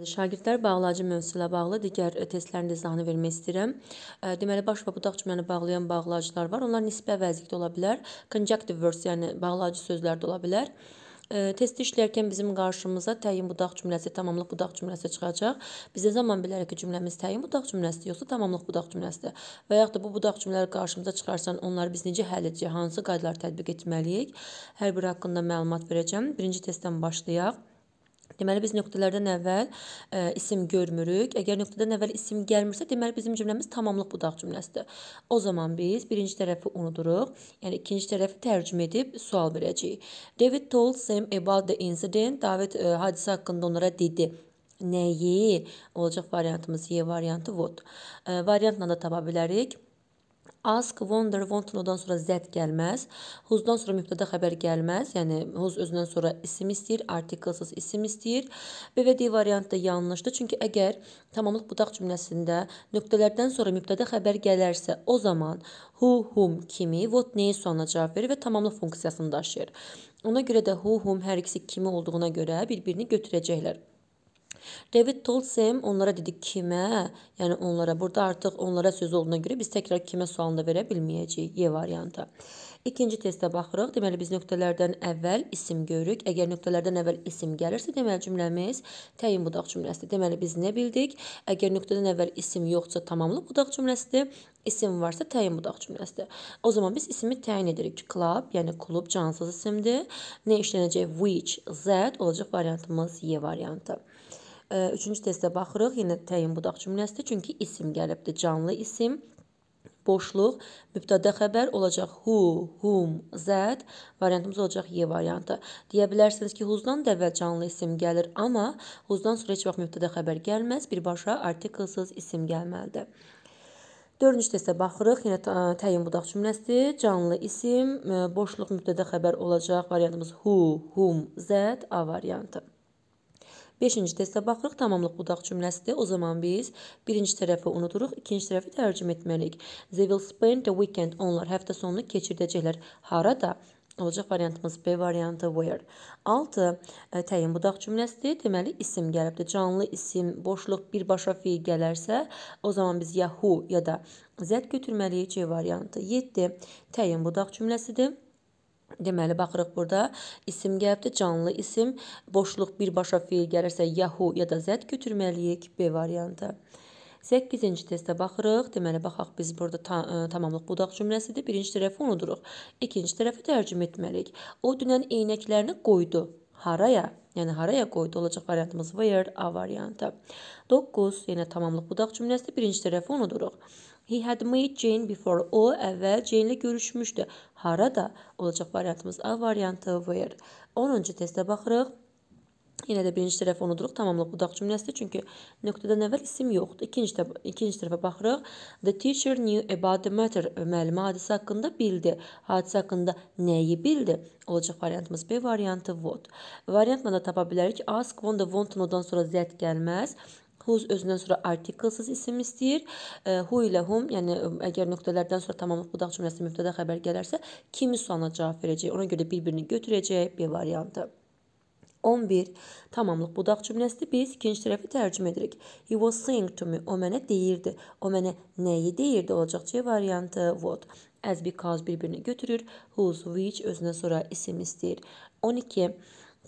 Şagirdlər bağlayıcı mövzusu ilə bağlı digər e, testlərin izahını vermək istəyirəm. E, deməli, baş və budaq cümləni bağlayan bağlayıcılar var. Onlar nisbə vəzikdə ola bilər. Conjunctive verbs, yəni bağlayıcı sözlər də ola bilər. E, Testi işləyərkən bizim qarşımıza təyin budaq cümləsi, tamamlıq budaq cümləsi çıxacaq. Biz də zaman bilərək ki, cümləmiz təyin budaq cümləsidir, yoxsa tamamlıq budaq cümləsidir. Və yaxud da bu budaq cümlələri qarşımıza çıxarsan, onları biz necə həll edəcəyik, hansı qaydalar tətbiq etməliyik? Hər biri haqqında məlumat verəcəm. Birinci testdən başlayaq. Deməli biz nöqtələrdən əvvəl ə, e, isim görmürük. Əgər nöqtədən əvvəl isim gəlmirsə, deməli bizim cümləmiz tamamlıq budaq cümləsidir. O zaman biz birinci tərəfi unuduruq, yəni ikinci tərəfi tərcümə edib sual verəcəyik. David told Sam about the incident. David ə, e, hadisə haqqında onlara dedi. Nəyi? Olacaq variantımız Y variantı would. E, variantla da tapa bilərik. Ask, wonder, want to-dan sonra that gəlməz. Whose-dan sonra mübtəda xəbər gəlməz. Yəni whose özündən sonra isim istəyir, artiklesiz isim istəyir. B və D variantı da yanlışdır. Çünki əgər tamamlıq budaq cümləsində nöqtələrdən sonra mübtəda xəbər gələrsə, o zaman who, whom, kimi, what, neyi sonuna cavab verir və tamamlıq funksiyasını daşıyır. Ona görə də who, whom hər ikisi kimi olduğuna görə bir-birini götürəcəklər. David Tulsim onlara dedi kimə? Yəni onlara burada artıq onlara söz olduğuna görə biz təkrar kimə sualını da verə bilməyəcəyik Y variantı. İkinci testə baxırıq. Deməli biz nöqtələrdən əvvəl isim görürük. Əgər nöqtələrdən əvvəl isim gəlirsə, deməli cümləmiz təyin budaq cümləsidir. Deməli biz nə bildik? Əgər nöqtədən əvvəl isim yoxsa tamamlı budaq cümləsidir. İsim varsa təyin budaq cümləsidir. O zaman biz ismi təyin edirik. Club, yəni klub cansız isimdir. Nə işlənəcək? Which, that olacaq variantımız Y variantı. Üçüncü testə baxırıq. Yenə təyin budaqçı cümləsidir. Çünki isim gəlibdir. Canlı isim boşluq, mübtədə xəbər olacaq hu, hum, zəd, variantımız olacaq ye variantı. Deyə bilərsiniz ki, huzdan da əvvəl canlı isim gəlir, amma huzdan sonra heç vaxt mübtədə xəbər gəlməz, birbaşa artiklsız isim gəlməlidir. Dördüncü testə baxırıq. Yenə təyin budaq cümləsidir. Canlı isim, boşluq mübtədə xəbər olacaq. Variantımız hu, hum, zəd, a variantı. 5-ci testə baxırıq, tamamlıq budaq cümləsidir. O zaman biz birinci tərəfi unuduruq, ikinci tərəfi tərcüm etməliyik. They will spend the weekend. Onlar həftə sonunu keçirdəcəklər. Harada? Olacaq variantımız B variantı where. 6. E, təyin budaq cümləsidir. Deməli, isim gəlibdir. Canlı isim, boşluq birbaşa fiil gələrsə, o zaman biz ya who ya da z götürməliyik C variantı. 7. Təyin budaq cümləsidir. Deməli, baxırıq burada isim gəlibdir, canlı isim. Boşluq birbaşa fiil gəlirsə, yahu ya da zəd götürməliyik B variantı. 8-ci testə baxırıq. Deməli, baxaq biz burada ta, ə, e, tamamlıq budaq cümləsidir. Birinci tərəfi unuduruq. İkinci tərəfi tərcüm etməliyik. O dünən eynəklərini qoydu. Haraya? Yəni, haraya qoydu olacaq variantımız where, A variantı. 9, yenə tamamlıq budaq cümləsidir. Birinci tərəfi unuduruq. He had met Jane before. O əvvəl Jane ilə görüşmüşdü. Harada? Olacaq variantımız A variantı where. 10-cu testə baxırıq. Yenə də birinci tərəfi unuduruq, tamamla budaq cümləsidir, çünki nöqtədən əvvəl isim yoxdur. İkinci, tərəf, ikinci tərəfə baxırıq. The teacher knew about the matter. Müəllim hadisə haqqında bildi. Hadisə haqqında nəyi bildi? Olacaq variantımız B variantı would. Variantla da tapa bilərik. Ask, want, want, know-dan sonra that gəlməz whose özündən sonra articlesiz isim istəyir. Who ilə whom, yəni əgər nöqtələrdən sonra tamamlıq budaq cümləsi mübtədə xəbər gələrsə, kimi sualına cavab verəcək. Ona görə bir-birini götürəcək B variantı. 11. Tamamlıq budaq cümləsidir. Biz ikinci tərəfi tərcümə edirik. He was saying to me. O mənə deyirdi. O mənə nəyi deyirdi olacaq C variantı. What? As because bir-birini götürür. Whose, which özünə sonra isim istəyir. 12.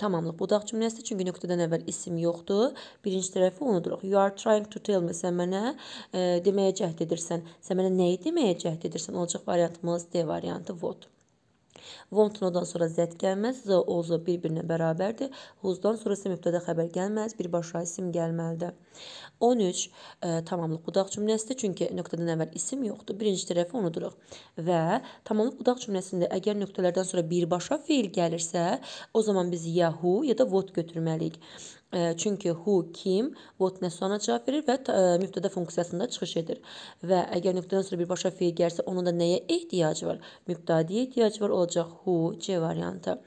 Tamamlıq budaq cümləsidir, çünki nöqtədən əvvəl isim yoxdur. Birinci tərəfi unuduruq. You are trying to tell me, sən mənə e, deməyə cəhd edirsən. Sən mənə nəyi deməyə cəhd edirsən? Olacaq variantımız D variantı would. Vomtunodan sonra zət gəlməz, z, oz bir-birinə bərabərdir. Huzdan sonra isə mübtədə xəbər gəlməz, birbaşa isim gəlməlidir. 13 ə, e, tamamlıq budaq cümləsidir, çünki nöqtədən əvvəl isim yoxdur. Birinci tərəfi unuduruq. Və tamamlıq budaq cümləsində əgər nöqtələrdən sonra birbaşa fiil gəlirsə, o zaman biz yahu ya da vot götürməliyik. Çünki who, kim, what nəsrana cavab verir və mübtədə e, funksiyasında çıxış edir. Və əgər nöqtədən sonra birbaşa fiil gəlsə, onun da nəyə ehtiyacı var? Mübtədiyə ehtiyacı var olacaq who, C variantı.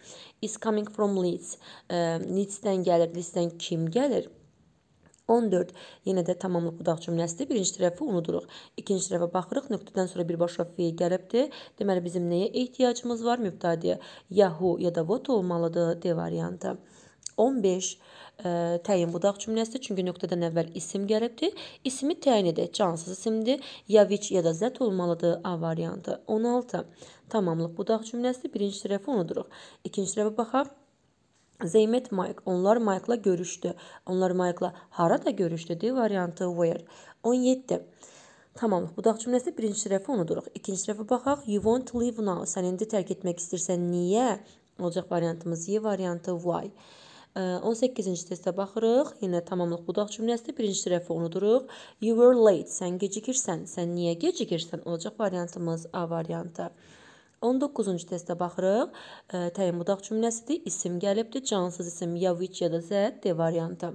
Is coming from Leeds. Leeds-dən gəlir, Leeds-dən kim gəlir? 14. Yenə də tamamlıq budaq cümləsidir. Birinci tərəfi unuduruq. İkinci tərəfə baxırıq. Nöqtədən sonra birbaşa fiil gəlibdir. Deməli bizim nəyə ehtiyacımız var? Mübtədiyə. Yahu ya da what olmalıdır D variantı. 15 ə, e, təyin budaq cümləsi, çünki nöqtədən əvvəl isim gəlibdir. İsmi təyin edək. Cansız isimdir. Ya which ya da that olmalıdır A variantı. 16. Tamamlıq budaq cümləsi. Birinci tərəfi unuduruq. İkinci tərəfə baxaq. Zeymət Mike. Onlar Mike-la görüşdü. Onlar Mike-la harada görüşdü? D variantı where. 17. Tamamlıq budaq cümləsi birinci tərəfi unuduruq. İkinci tərəfə baxaq. You want to leave now. Sən indi tərk etmək istəyirsən. Niyə? Olacaq variantımız Y variantı why. 18-ci testə baxırıq. Yenə tamamlıq budaq cümləsidir. Birinci tərəfi unuduruq. You were late. Sən gecikirsən. Sən niyə gecikirsən? Olacaq variantımız A variantı. 19-cu testə baxırıq. Təyin budaq cümləsidir. İsim gəlibdir. Cansız isim ya which ya da that D variantı.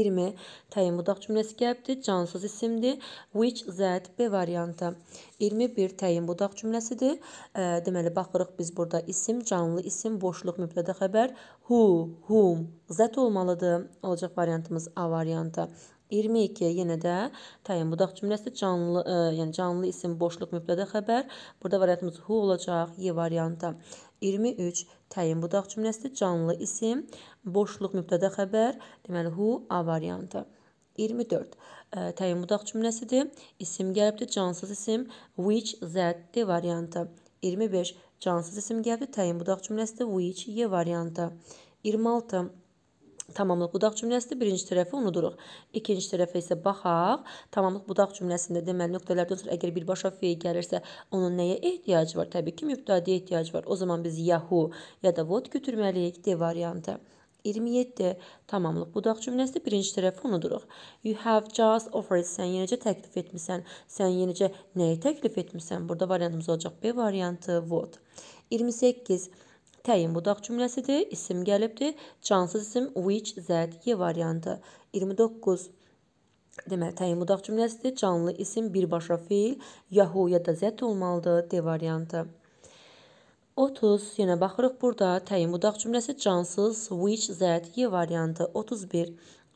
20 təyin budaq cümləsi qəbdir, cansız isimdir. Which, that, B variantı. 21 təyin budaq cümləsidir. Deməli, baxırıq biz burada isim, canlı isim, boşluq, mübtədə xəbər. Who, whom, that olmalıdır. Olacaq variantımız A variantı. 22 yenə də təyin budaq cümləsi canlı, ə, yəni canlı isim, boşluq, mübtədə xəbər. Burada variantımız who olacaq, Y variantı. 23 təyin budaq cümləsi canlı isim, boşluq mübtədə xəbər, deməli who A variantı. 24. E, təyin budaq cümləsidir. İsim gəlibdir, cansız isim, which, that, D variantı. 25. Cansız isim gəlibdir, təyin budaq cümləsidir, which, Y variantı. 26. Tamamlıq budaq cümləsidir. Birinci tərəfi unuduruq. İkinci tərəfə isə baxaq. Tamamlıq budaq cümləsində deməli nöqtələrdən sonra əgər birbaşa feil gəlirsə, onun nəyə ehtiyacı var? Təbii ki, mübtadiyə ehtiyacı var. O zaman biz yahu ya da vot götürməliyik D variantı. 27. Tamamlıq budaq cümləsi birinci tərəfi unuduruq. You have just offered. Sən yenəcə təklif etmisən. Sən yenəcə nəyi təklif etmisən? Burada variantımız olacaq B variantı, what. 28. Təyin budaq cümləsidir, isim gəlibdir. Cansız isim which, that, ye variantı. 29. Deməli, təyin budaq cümləsidir. Canlı isim birbaşa fiil, yahu ya da zət olmalıdır, D variantı. 30. Yenə baxırıq burada. Təyin budaq cümləsi cansız, which, that, ye variantı. 31.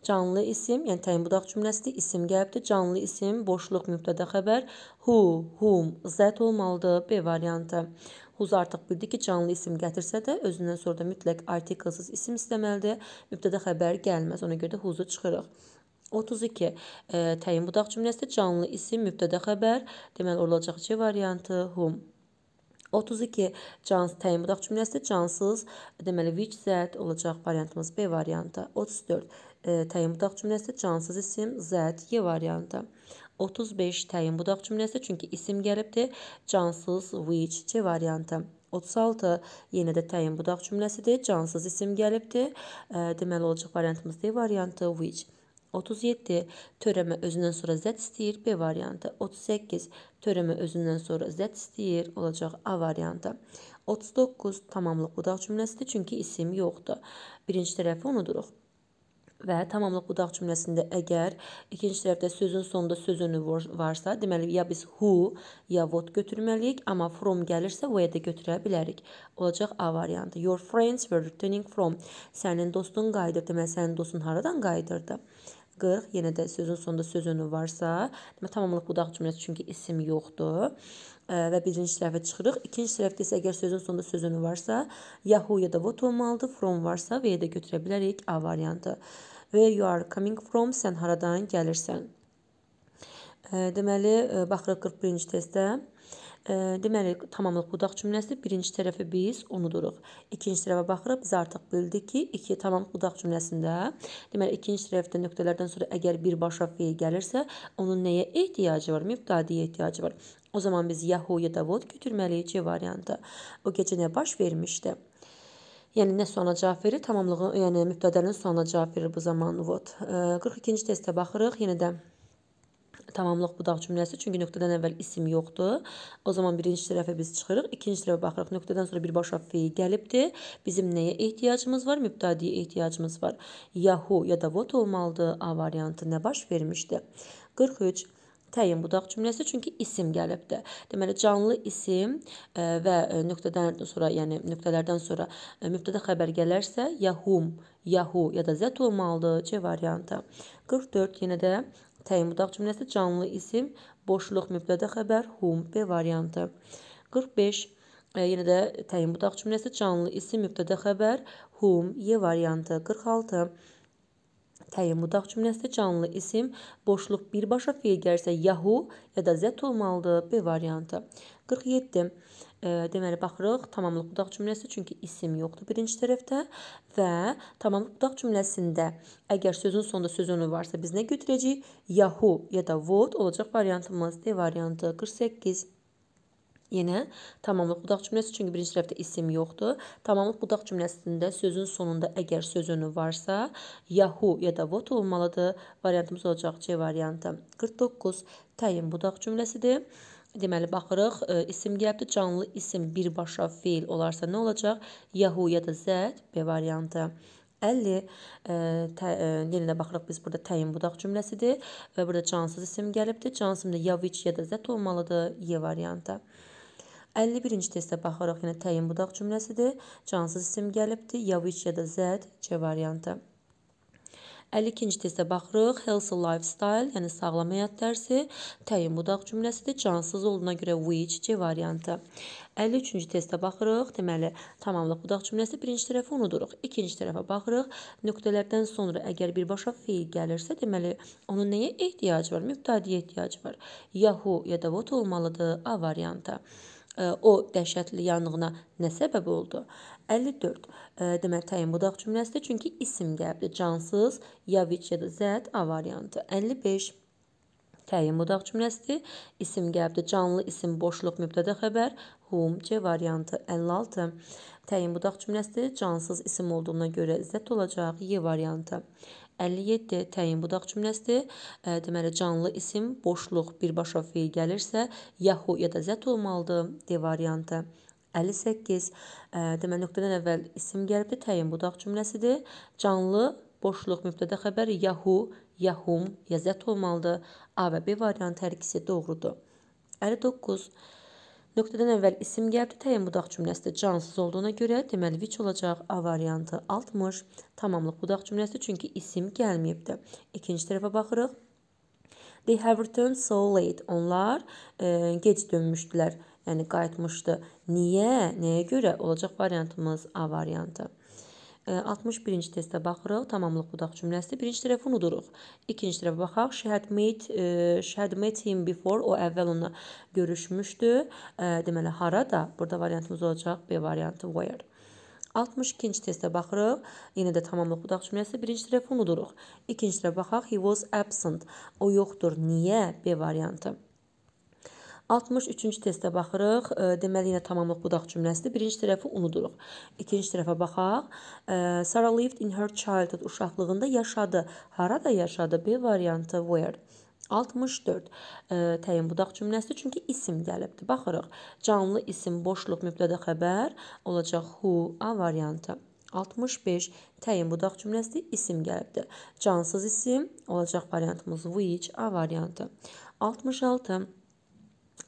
Canlı isim, yəni təyin budaq cümləsidir, isim gəlibdir. Canlı isim, boşluq, mübtədə xəbər, who, whom, that olmalıdır, B variantı. Huz artıq bildi ki, canlı isim gətirsə də özündən sonra da mütləq artiklsız isim istəməlidir. Mübtədə xəbər gəlməz. Ona görə də huzu çıxırıq. 32. E, təyin budaq cümləsi canlı isim, mübtədə xəbər, deməli olacaq C variantı hum. 32 cans təyin budaq cümləsi cansız, deməli which that olacaq variantımız B variantı. 34 e, təyin budaq cümləsi cansız isim that Y variantı. 35 təyin budaq cümləsi çünki isim gəlibdir. Cansız which C variantı. 36 yenə də təyin budaq cümləsidir. Cansız isim gəlibdir. Deməli olacaq variantımız D variantı which. 37 törəmə özündən sonra z istəyir B variantı. 38 törəmə özündən sonra z istəyir olacaq A variantı. 39 tamamlıq budaq cümləsidir çünki isim yoxdur. Birinci tərəfi unuduruq. Və tamamlıq budaq cümləsində əgər ikinci tərəfdə sözün sonunda söz önü varsa, deməli ya biz who, ya what götürməliyik, amma from gəlirsə where də götürə bilərik. Olacaq A variantı. Your friends were returning from. Sənin dostun qayıdırdı. Deməli sənin dostun haradan qayıdırdı? 40. Yenə də sözün sonunda söz önü varsa, demə tamamlıq budaq cümləsi çünki isim yoxdur. Və birinci tərəfə çıxırıq. İkinci tərəfdə isə əgər sözün sonunda söz önü varsa, Yahoo ya da what olmalıdır. From varsa və ya da götürə bilərik A variantı. Where you are coming from, sən haradan gəlirsən. Deməli, baxırıq 41-ci testdə deməli tamamlıq budaq cümləsi birinci tərəfi biz unuduruq. İkinci tərəfə baxırıq, biz artıq bildik ki, 2 tamamlıq budaq cümləsində deməli ikinci tərəfdə nöqtələrdən sonra əgər birbaşa feil gəlirsə, onun nəyə ehtiyacı var? Mübtadiyə ehtiyacı var. O zaman biz Yahoo-ya da vot götürməliyik C variantı. O gecə nə baş vermişdi? Yəni nə sualına cavab verir? Tamamlığın, yəni mübtədənin sualına cavab verir bu zaman vot. 42-ci testə baxırıq, yenə də tamamlıq budaq cümləsi. Çünki nöqtədən əvvəl isim yoxdur. O zaman birinci tərəfə biz çıxırıq. İkinci tərəfə baxırıq. Nöqtədən sonra birbaşa feil gəlibdir. Bizim nəyə ehtiyacımız var? Mübtadiyə ehtiyacımız var. Yahu ya da vot olmalıdır. A variantı nə baş vermişdi? 43 təyin budaq cümləsi çünki isim gəlibdir. Deməli canlı isim e, və e, nöqtədən sonra, yəni nöqtələrdən sonra e, mübtədə xəbər gələrsə yahum, yahu ya da zət olmalıdır C variantı. 44 yenə də Təyin budaq cümləsi canlı isim, boşluq mübtədə xəbər, hum B variantı. 45 e, yenə də təyin budaq cümləsi canlı isim, mübtədə xəbər, hum Y variantı. 46 Təyin budaq cümləsi canlı isim, boşluq birbaşa fiil gəlirsə yahu ya da zət olmalıdır B variantı. 47 deməli baxırıq tamamlıq budaq cümləsi çünki isim yoxdur birinci tərəfdə və tamamlıq budaq cümləsində əgər sözün sonunda söz önü varsa biz nə götürəcəyik? Yahu ya da would olacaq variantımız D variantı 48 Yenə tamamlıq budaq cümləsi çünki birinci tərəfdə isim yoxdur. Tamamlıq budaq cümləsində sözün sonunda əgər söz önü varsa, yahu ya da vot olmalıdır. Variantımız olacaq C variantı. 49 təyin budaq cümləsidir. Deməli, baxırıq, e, isim gəlibdir, canlı isim birbaşa fiil olarsa nə olacaq? Yahu ya da zəd, B variantı. 50 dilinə e, e, baxırıq biz burada təyin budaq cümləsidir və burada cansız isim gəlibdir. Cansım da yaviç ya da zət olmalıdır, Y variantı. 51-ci testə baxaraq yenə təyin budaq cümləsidir. Cansız isim gəlibdir, yaviç ya da zət, C variantı. 52-ci testə baxırıq. Healthy lifestyle, yəni sağlam həyat dərsi, təyin budaq cümləsidir. Cansız olduğuna görə which C variantı. 53-cü testə baxırıq. Deməli, tamamlıq budaq cümləsi birinci tərəfi unuduruq. İkinci tərəfə baxırıq. Nöqtələrdən sonra əgər birbaşa feil gəlirsə, deməli, onun nəyə ehtiyacı var? Mübtadiyə ehtiyacı var. Yahu ya da vot olmalıdır A variantı o dəhşətli yanğına nə səbəb oldu? 54. Deməli təyin budaq cümləsidir, çünki isim gəldi. Cansız, yaviç ya da zət A variantı. 55 təyin budaq cümləsidir. İsim gəldi. Canlı isim boşluq mübtədə xəbər hum C variantı 56. Təyin budaq cümləsidir. Cansız isim olduğuna görə zət olacaq Y variantı. 57 təyin budaq cümləsidir. E, deməli, canlı isim, boşluq, birbaşa feil gəlirsə, yahu ya da zət olmalıdır D variantı. 58. E, deməli, nöqtədən əvvəl isim gəlibdir, təyin budaq cümləsidir. Canlı, boşluq, mübtədə xəbəri yahu, yahum, ya zət olmalıdır. A və B variantı hər ikisi doğrudur. 59. Nöqtədən əvvəl isim gəldi. Təyin budaq cümləsi də cansız olduğuna görə, deməli which olacaq. A variantı 60 tamamlıq budaq cümləsi çünki isim gəlməyibdi. İkinci tərəfə baxırıq. They have returned so late. Onlar e, gec dönmüşdülər. Yəni qayıtmışdı. Niyə? Nəyə görə? Olacaq variantımız A variantı. 61-ci testə baxırıq, tamamlıq budaq cümləsidir. Birinci tərəfi unuduruq. İkinci tərəfə baxaq. She had met, she had met him before. O əvvəl onunla görüşmüşdü. Deməli, harada? Burada variantımız olacaq B variantı where. 62-ci testə baxırıq. Yenə də tamamlıq budaq cümləsi. Birinci tərəfi unuduruq. İkinci tərəfə baxaq. He was absent. O yoxdur. Niyə? B variantı. 63-cü testə baxırıq. Deməli yenə tamamlıq budaq cümləsidir. Birinci tərəfi unuduruq. İkinci tərəfə baxaq. Sarah lived in her childhood uşaqlığında yaşadı. Harada yaşadı? B variantı where. 64 ə, təyin budaq cümləsidir çünki isim gəlibdi. Baxırıq. Canlı isim, boşluq, mübtədə xəbər olacaq who A variantı. 65 təyin budaq cümləsidir, isim gəlibdi. Cansız isim olacaq variantımız which A variantı. 66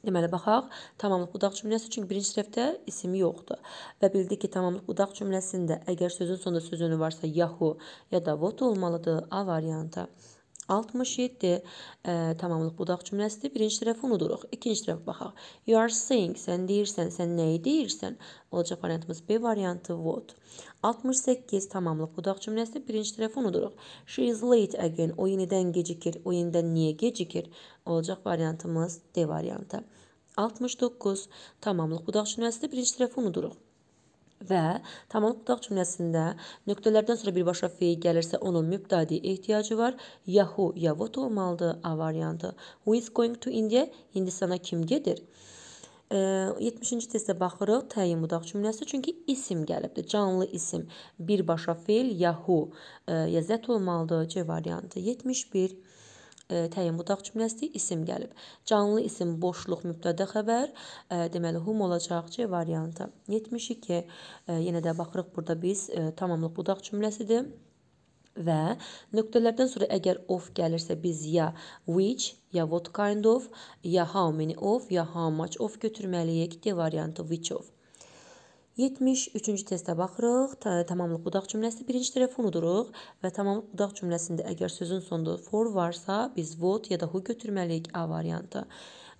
Deməli, baxaq, tamamlıq budaq cümləsi, çünki birinci səhvdə isim yoxdur. Və bildik ki, tamamlıq budaq cümləsində əgər sözün sonunda söz önü varsa, yahu ya da vot olmalıdır A variantı. 67 ə, e, tamamlıq budaq cümləsidir. Birinci tərəfi unuduruq. İkinci tərəfə baxaq. You are saying, sən deyirsən, sən nəyi deyirsən? Olacaq variantımız B variantı what. 68 tamamlıq budaq cümləsidir. Birinci tərəfi unuduruq. She is late again. O yenidən gecikir. O yenidən niyə gecikir? Olacaq variantımız D variantı. 69 tamamlıq budaq cümləsidir. Birinci tərəfi unuduruq və tamam tutaq cümləsində nöqtələrdən sonra birbaşa feil gəlirsə onun mübtadi ehtiyacı var. Ya who, ya what olmalıdır A variantı. Who is going to India? Hindistana kim gedir? E, 70-ci testə baxırıq təyin budaq cümləsi çünki isim gəlibdir. Canlı isim birbaşa feil ya who e, ya that olmalıdır C variantı. 71 təyin budaq cümləsi isim gəlib. Canlı isim boşluq mübtədə xəbər, deməli hum olacaq C variantı. 72 yenə də baxırıq burada biz tamamlıq budaq cümləsidir. Və nöqtələrdən sonra əgər of gəlirsə biz ya which, ya what kind of, ya how many of, ya how much of götürməliyik. D variantı which of. 73-cü testə baxırıq. Tamamlıq budaq cümləsi birinci tərəfi unuduruq və tamamlıq budaq cümləsində əgər sözün sonunda for varsa, biz what ya da who götürməliyik A variantı.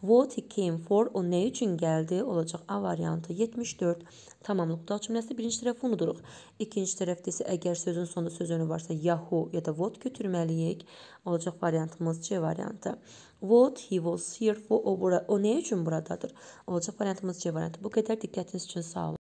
What he came for, o nə üçün gəldi olacaq A variantı 74. Tamamlıq budaq cümləsi birinci tərəfi unuduruq. İkinci tərəfdə isə əgər sözün sonunda söz önü varsa ya who ya da what götürməliyik olacaq variantımız C variantı. What he was here for, o, bura, o nə üçün buradadır olacaq variantımız C variantı. Bu qədər diqqətiniz üçün sağ olun.